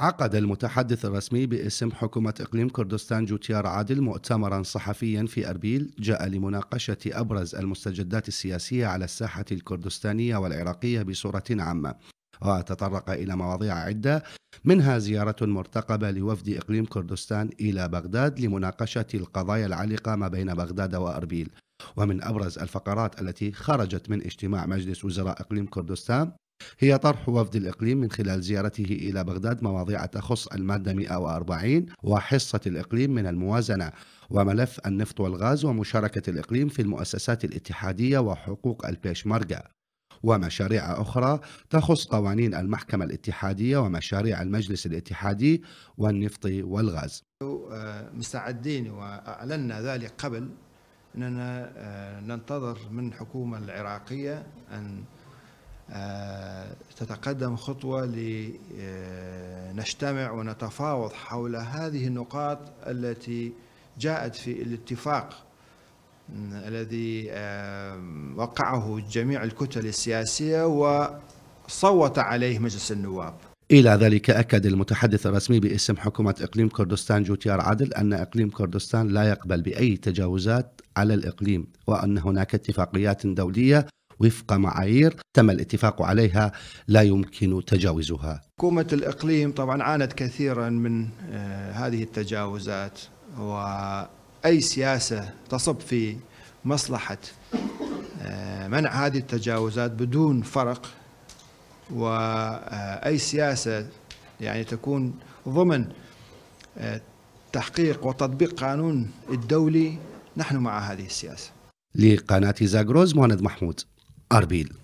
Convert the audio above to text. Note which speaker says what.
Speaker 1: عقد المتحدث الرسمي باسم حكومة إقليم كردستان جوتيار عادل مؤتمرا صحفيا في أربيل جاء لمناقشة أبرز المستجدات السياسية على الساحة الكردستانية والعراقية بصورة عامة وتطرق إلى مواضيع عدة منها زيارة مرتقبة لوفد إقليم كردستان إلى بغداد لمناقشة القضايا العالقة ما بين بغداد وأربيل ومن أبرز الفقرات التي خرجت من اجتماع مجلس وزراء إقليم كردستان هي طرح وفد الإقليم من خلال زيارته إلى بغداد مواضيع تخص المادة 140 وحصة الإقليم من الموازنة وملف النفط والغاز ومشاركة الإقليم في المؤسسات الاتحادية وحقوق البيشمركة ومشاريع أخرى تخص قوانين المحكمة الاتحادية ومشاريع المجلس الاتحادي والنفط والغاز
Speaker 2: مستعدين وأعلنا ذلك قبل أننا آه، ننتظر من الحكومة العراقية أن آه، تتقدم خطوة لنجتمع آه، ونتفاوض حول هذه النقاط التي جاءت في الاتفاق الذي آه، وقعه جميع الكتل السياسية وصوت عليه مجلس النواب
Speaker 1: إلى ذلك أكد المتحدث الرسمي باسم حكومة إقليم كردستان جوتيار عادل أن إقليم كردستان لا يقبل بأي تجاوزات على الإقليم وأن هناك اتفاقيات دولية وفق معايير تم الاتفاق عليها لا يمكن تجاوزها
Speaker 2: حكومة الإقليم طبعا عانت كثيرا من آه، هذه التجاوزات وأي سياسة تصب في مصلحة آه، منع هذه التجاوزات بدون فرق وأي سياسة يعني تكون ضمن آه، تحقيق وتطبيق قانون الدولي نحن مع هذه السياسة
Speaker 1: لقناة زاغروز مهند محمود Arbil